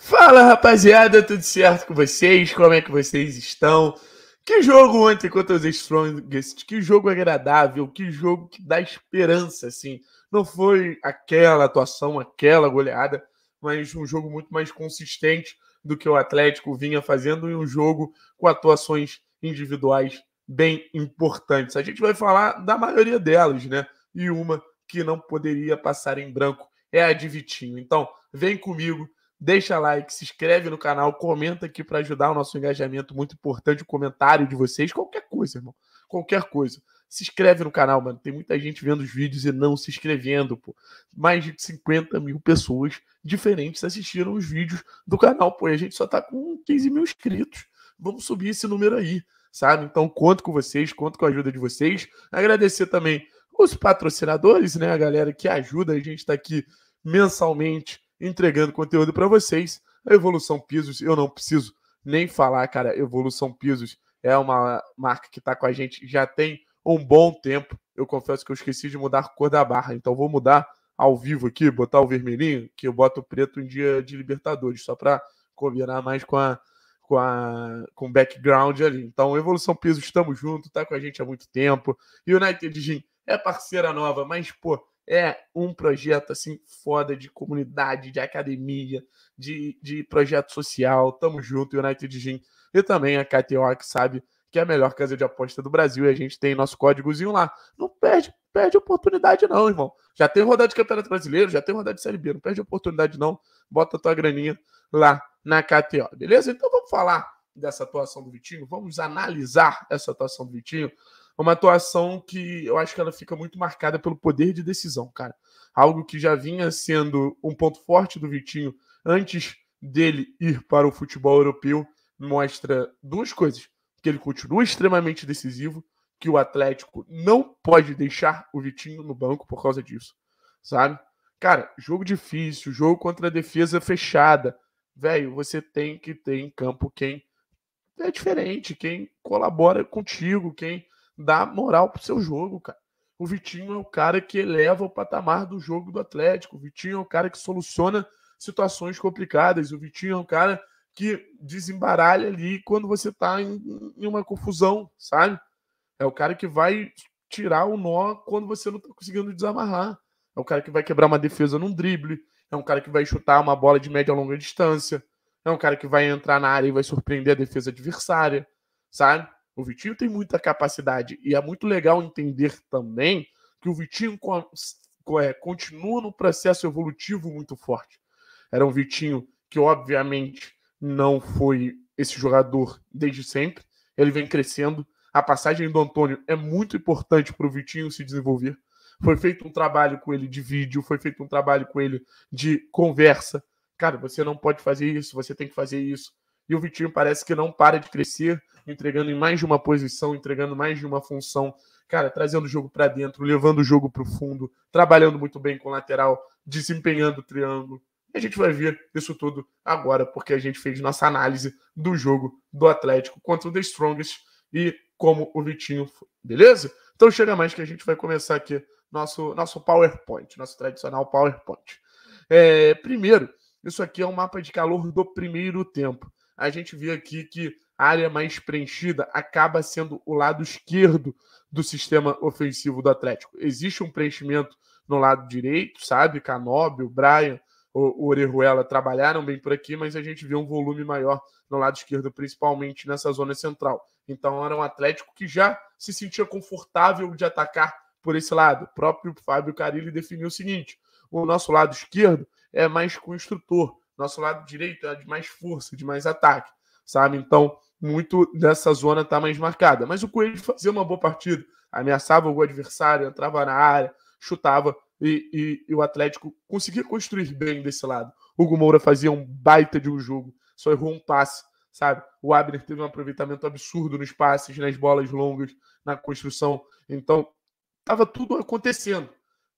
Fala rapaziada, tudo certo com vocês? Como é que vocês estão? Que jogo ontem contra os Strongest, que jogo agradável, que jogo que dá esperança, assim. Não foi aquela atuação, aquela goleada, mas um jogo muito mais consistente do que o Atlético vinha fazendo e um jogo com atuações individuais bem importantes. A gente vai falar da maioria delas, né? E uma que não poderia passar em branco é a de Vitinho. Então, vem comigo Deixa like, se inscreve no canal, comenta aqui para ajudar o nosso engajamento. Muito importante o comentário de vocês. Qualquer coisa, irmão. Qualquer coisa. Se inscreve no canal, mano. Tem muita gente vendo os vídeos e não se inscrevendo, pô. Mais de 50 mil pessoas diferentes assistiram os vídeos do canal, pô. E a gente só tá com 15 mil inscritos. Vamos subir esse número aí, sabe? Então, conto com vocês, conto com a ajuda de vocês. Agradecer também os patrocinadores, né? A galera que ajuda a gente tá aqui mensalmente entregando conteúdo para vocês. A Evolução Pisos, eu não preciso nem falar, cara. Evolução Pisos é uma marca que está com a gente já tem um bom tempo. Eu confesso que eu esqueci de mudar a cor da barra, então vou mudar ao vivo aqui, botar o vermelhinho, que eu boto o preto em dia de Libertadores, só para combinar mais com a com a com background ali. Então, Evolução Pisos, estamos junto, tá com a gente há muito tempo. United Gym é parceira nova, mas pô, é um projeto assim foda de comunidade, de academia, de, de projeto social. Tamo junto, United Gym e também a KTO, que sabe que é a melhor casa de aposta do Brasil e a gente tem nosso códigozinho lá. Não perde, perde oportunidade não, irmão. Já tem rodada de Campeonato Brasileiro, já tem rodada de Série B, não perde oportunidade não. Bota tua graninha lá na KTO, beleza? Então vamos falar dessa atuação do Vitinho, vamos analisar essa atuação do Vitinho uma atuação que eu acho que ela fica muito marcada pelo poder de decisão, cara. Algo que já vinha sendo um ponto forte do Vitinho antes dele ir para o futebol europeu mostra duas coisas: que ele continua extremamente decisivo, que o Atlético não pode deixar o Vitinho no banco por causa disso, sabe? Cara, jogo difícil, jogo contra a defesa fechada. Velho, você tem que ter em campo quem é diferente, quem colabora contigo, quem dá moral pro seu jogo, cara. O Vitinho é o cara que eleva o patamar do jogo do Atlético. O Vitinho é o cara que soluciona situações complicadas. O Vitinho é o cara que desembaralha ali quando você tá em, em uma confusão, sabe? É o cara que vai tirar o nó quando você não tá conseguindo desamarrar. É o cara que vai quebrar uma defesa num drible. É um cara que vai chutar uma bola de média a longa distância. É um cara que vai entrar na área e vai surpreender a defesa adversária, sabe? O Vitinho tem muita capacidade e é muito legal entender também que o Vitinho é, continua no processo evolutivo muito forte. Era um Vitinho que, obviamente, não foi esse jogador desde sempre. Ele vem crescendo. A passagem do Antônio é muito importante para o Vitinho se desenvolver. Foi feito um trabalho com ele de vídeo, foi feito um trabalho com ele de conversa. Cara, você não pode fazer isso, você tem que fazer isso. E o Vitinho parece que não para de crescer, entregando em mais de uma posição, entregando mais de uma função. Cara, trazendo o jogo para dentro, levando o jogo para o fundo, trabalhando muito bem com o lateral, desempenhando o triângulo. a gente vai ver isso tudo agora, porque a gente fez nossa análise do jogo do Atlético contra o The Strongest e como o Vitinho foi. Beleza? Então chega mais que a gente vai começar aqui nosso, nosso PowerPoint, nosso tradicional PowerPoint. É, primeiro, isso aqui é um mapa de calor do primeiro tempo a gente vê aqui que a área mais preenchida acaba sendo o lado esquerdo do sistema ofensivo do Atlético. Existe um preenchimento no lado direito, sabe? o Brian, o Orejuela trabalharam bem por aqui, mas a gente vê um volume maior no lado esquerdo, principalmente nessa zona central. Então era um Atlético que já se sentia confortável de atacar por esse lado. O próprio Fábio Carilli definiu o seguinte: o nosso lado esquerdo é mais construtor nosso lado direito é de mais força, de mais ataque, sabe? Então, muito dessa zona tá mais marcada. Mas o Coelho fazia uma boa partida, ameaçava o adversário, entrava na área, chutava e, e, e o Atlético conseguia construir bem desse lado. Hugo Moura fazia um baita de um jogo, só errou um passe, sabe? O Abner teve um aproveitamento absurdo nos passes, nas bolas longas, na construção. Então, tava tudo acontecendo.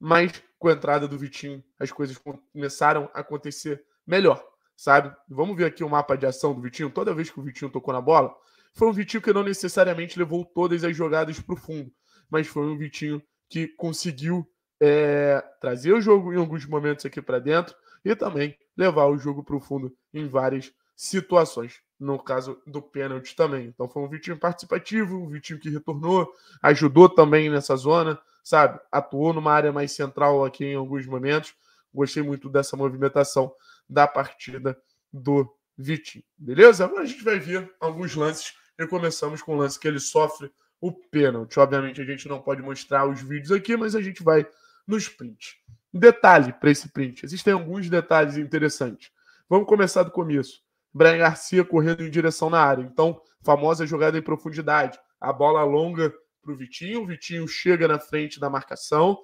Mas com a entrada do Vitinho, as coisas começaram a acontecer melhor, sabe? Vamos ver aqui o mapa de ação do Vitinho. Toda vez que o Vitinho tocou na bola, foi um Vitinho que não necessariamente levou todas as jogadas para o fundo, mas foi um Vitinho que conseguiu é, trazer o jogo em alguns momentos aqui para dentro e também levar o jogo para o fundo em várias situações. No caso do pênalti também. Então foi um Vitinho participativo, um Vitinho que retornou, ajudou também nessa zona, sabe? Atuou numa área mais central aqui em alguns momentos. Gostei muito dessa movimentação da partida do Vitinho. Beleza? Agora a gente vai ver alguns lances e começamos com o lance que ele sofre o pênalti. Obviamente a gente não pode mostrar os vídeos aqui, mas a gente vai nos prints. Detalhe para esse print: existem alguns detalhes interessantes. Vamos começar do começo. Brian Garcia correndo em direção na área. Então, famosa jogada em profundidade. A bola longa para o Vitinho. O Vitinho chega na frente da marcação,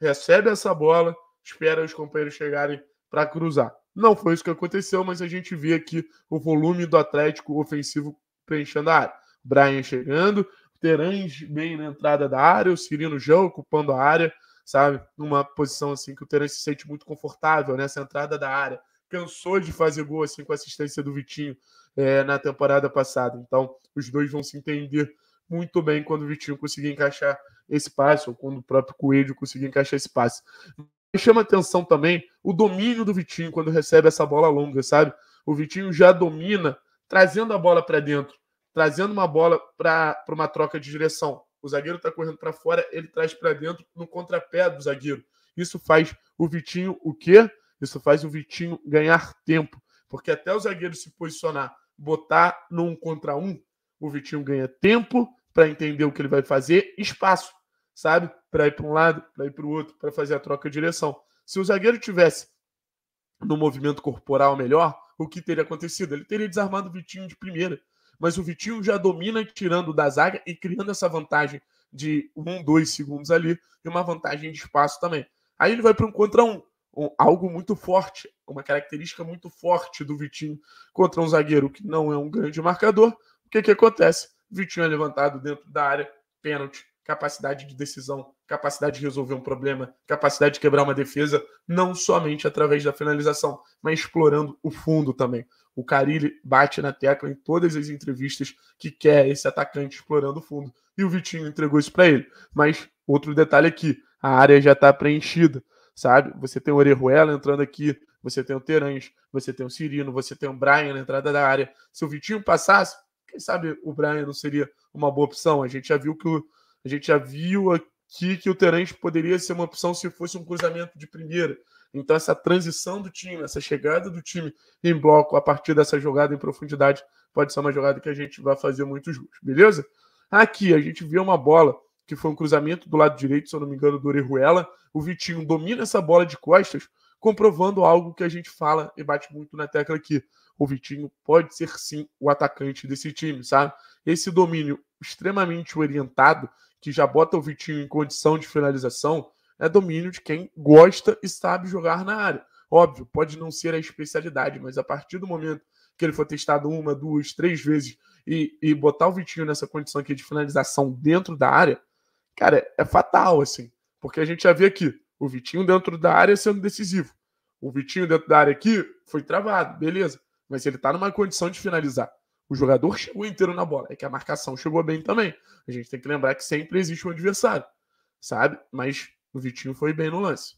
recebe essa bola, espera os companheiros chegarem para cruzar. Não foi isso que aconteceu, mas a gente vê aqui o volume do Atlético ofensivo preenchendo a área. Brian chegando, Terãs bem na entrada da área, o Cirino já ocupando a área, sabe? Numa posição assim que o Terãs se sente muito confortável nessa entrada da área. Cansou de fazer gol assim com a assistência do Vitinho é, na temporada passada. Então, os dois vão se entender muito bem quando o Vitinho conseguir encaixar esse passe, ou quando o próprio Coelho conseguir encaixar esse passe. Me chama atenção também o domínio do Vitinho quando recebe essa bola longa, sabe? O Vitinho já domina, trazendo a bola para dentro, trazendo uma bola para uma troca de direção. O zagueiro está correndo para fora, ele traz para dentro no contrapé do zagueiro. Isso faz o Vitinho o quê? Isso faz o Vitinho ganhar tempo, porque até o zagueiro se posicionar, botar num contra um, o Vitinho ganha tempo para entender o que ele vai fazer, espaço sabe? Para ir para um lado, para ir para o outro, para fazer a troca de direção. Se o zagueiro tivesse no movimento corporal melhor, o que teria acontecido? Ele teria desarmado o Vitinho de primeira. Mas o Vitinho já domina tirando da zaga e criando essa vantagem de um, dois segundos ali e uma vantagem de espaço também. Aí ele vai para um contra um, um, algo muito forte, uma característica muito forte do Vitinho contra um zagueiro que não é um grande marcador. O que, que acontece? Vitinho é levantado dentro da área, pênalti, capacidade de decisão, capacidade de resolver um problema, capacidade de quebrar uma defesa, não somente através da finalização, mas explorando o fundo também. O Carilli bate na tecla em todas as entrevistas que quer esse atacante explorando o fundo. E o Vitinho entregou isso para ele. Mas outro detalhe aqui, é a área já está preenchida, sabe? Você tem o Orejuela entrando aqui, você tem o Terães, você tem o Cirino, você tem o Brian na entrada da área. Se o Vitinho passasse, quem sabe o Brian não seria uma boa opção? A gente já viu que o a gente já viu aqui que o Terence poderia ser uma opção se fosse um cruzamento de primeira. Então, essa transição do time, essa chegada do time em bloco a partir dessa jogada em profundidade, pode ser uma jogada que a gente vai fazer muitos justo beleza? Aqui a gente vê uma bola que foi um cruzamento do lado direito, se eu não me engano, do Orejuela. O Vitinho domina essa bola de costas, comprovando algo que a gente fala e bate muito na tecla aqui. O Vitinho pode ser sim o atacante desse time, sabe? Esse domínio extremamente orientado, que já bota o Vitinho em condição de finalização, é domínio de quem gosta e sabe jogar na área. Óbvio, pode não ser a especialidade, mas a partir do momento que ele for testado uma, duas, três vezes e, e botar o Vitinho nessa condição aqui de finalização dentro da área, cara, é fatal, assim. Porque a gente já vê aqui o Vitinho dentro da área sendo decisivo. O Vitinho dentro da área aqui foi travado, beleza. Mas ele tá numa condição de finalizar o jogador chegou inteiro na bola. É que a marcação chegou bem também. A gente tem que lembrar que sempre existe um adversário, sabe? Mas o Vitinho foi bem no lance.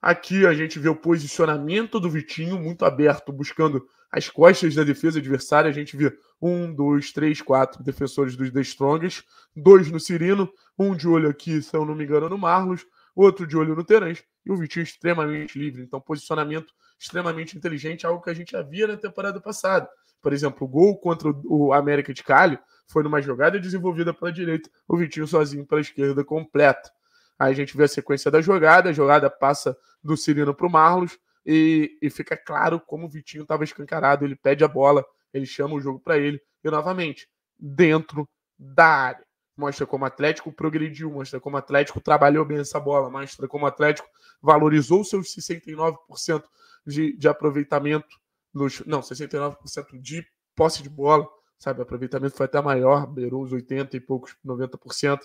Aqui a gente vê o posicionamento do Vitinho muito aberto, buscando as costas da defesa adversária. A gente vê um, dois, três, quatro defensores dos The Strongest, dois no Cirino, um de olho aqui, se eu não me engano, no Marlos, outro de olho no Terence e o Vitinho extremamente livre. Então, posicionamento extremamente inteligente, algo que a gente havia na temporada passada. Por exemplo, o gol contra o América de Cali foi numa jogada desenvolvida pela direita, o Vitinho sozinho pela esquerda completo. Aí a gente vê a sequência da jogada, a jogada passa do Cirino para o Marlos e, e, fica claro como o Vitinho estava escancarado. Ele pede a bola, ele chama o jogo para ele e novamente dentro da área. Mostra como o Atlético progrediu, mostra como o Atlético trabalhou bem essa bola, mostra como o Atlético valorizou seus 69% de, de aproveitamento Luxo, não, 69% de posse de bola, sabe? O aproveitamento foi até maior, beirou os 80 e poucos, 90%,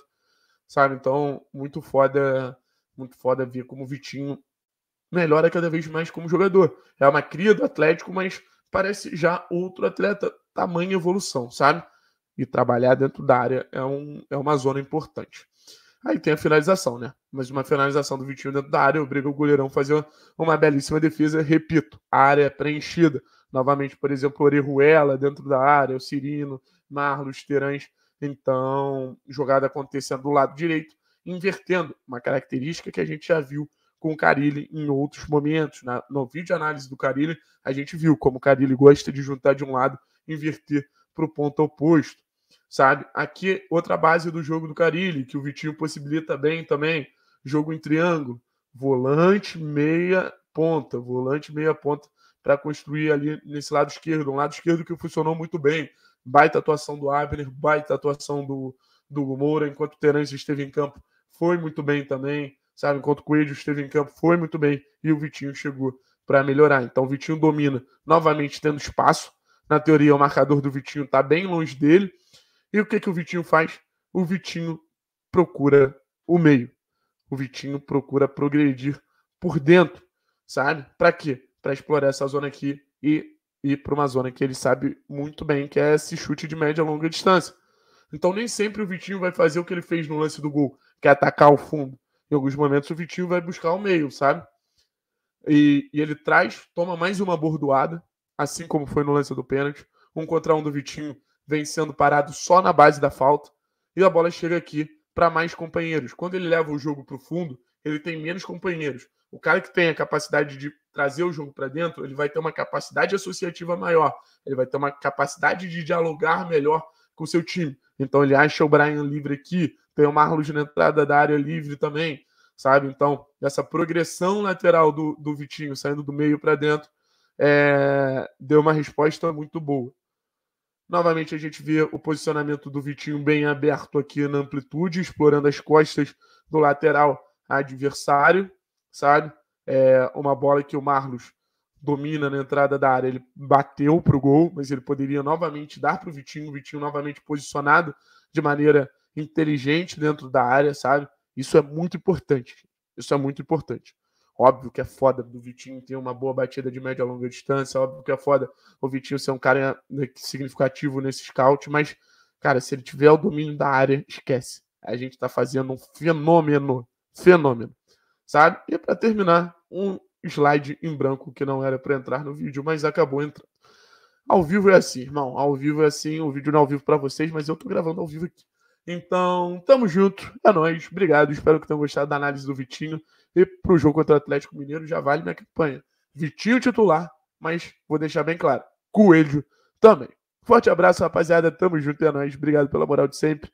sabe? Então, muito foda, muito foda ver como o Vitinho melhora cada vez mais como jogador. É uma cria do Atlético, mas parece já outro atleta, tamanho evolução, sabe? E trabalhar dentro da área é, um, é uma zona importante. Aí tem a finalização, né? Mas uma finalização do Vitinho dentro da área obriga o goleirão a fazer uma belíssima defesa. Repito, área é preenchida. Novamente, por exemplo, Orejuela dentro da área, o Cirino, Marlos, Terães. Então, jogada acontecendo do lado direito, invertendo uma característica que a gente já viu com o Carilli em outros momentos. no vídeo análise do Carilli, a gente viu como o Carilli gosta de juntar de um lado, inverter para o ponto oposto sabe? Aqui, outra base do jogo do Carilli, que o Vitinho possibilita bem também, jogo em triângulo, volante, meia, ponta, volante, meia, ponta, para construir ali nesse lado esquerdo, um lado esquerdo que funcionou muito bem, baita atuação do Abner, baita atuação do, do Moura, enquanto o Terence esteve em campo, foi muito bem também, sabe? Enquanto o Coelho esteve em campo, foi muito bem, e o Vitinho chegou para melhorar. Então o Vitinho domina, novamente tendo espaço, na teoria o marcador do Vitinho está bem longe dele, e o que, que o Vitinho faz? O Vitinho procura o meio. O Vitinho procura progredir por dentro, sabe? Para quê? Para explorar essa zona aqui e ir para uma zona que ele sabe muito bem, que é esse chute de média longa distância. Então nem sempre o Vitinho vai fazer o que ele fez no lance do gol, que é atacar o fundo. Em alguns momentos o Vitinho vai buscar o meio, sabe? E, e ele traz, toma mais uma bordoada, assim como foi no lance do pênalti. Um contra um do Vitinho vem sendo parado só na base da falta e a bola chega aqui para mais companheiros. Quando ele leva o jogo para o fundo, ele tem menos companheiros. O cara que tem a capacidade de trazer o jogo para dentro, ele vai ter uma capacidade associativa maior, ele vai ter uma capacidade de dialogar melhor com o seu time. Então ele acha o Brian livre aqui, tem o Marlos na entrada da área livre também, sabe? Então, essa progressão lateral do, do Vitinho saindo do meio para dentro é, deu uma resposta muito boa. Novamente a gente vê o posicionamento do Vitinho bem aberto aqui na amplitude, explorando as costas do lateral adversário, sabe? É uma bola que o Marlos domina na entrada da área, ele bateu para o gol, mas ele poderia novamente dar para o Vitinho, o Vitinho novamente posicionado de maneira inteligente dentro da área, sabe? Isso é muito importante. Isso é muito importante. Óbvio que é foda do Vitinho ter uma boa batida de média a longa distância. Óbvio que é foda o Vitinho ser um cara né, significativo nesse scout. Mas, cara, se ele tiver o domínio da área, esquece. A gente tá fazendo um fenômeno. Fenômeno. Sabe? E para terminar, um slide em branco que não era para entrar no vídeo, mas acabou entrando. Ao vivo é assim, irmão. Ao vivo é assim. O vídeo não é ao vivo para vocês, mas eu tô gravando ao vivo aqui. Então, tamo junto. É nóis. Obrigado. Espero que tenham gostado da análise do Vitinho. E para o jogo contra o Atlético Mineiro já vale minha campanha. Vitinho titular, mas vou deixar bem claro, Coelho também. Forte abraço, rapaziada. Tamo junto, é nóis. Obrigado pela moral de sempre.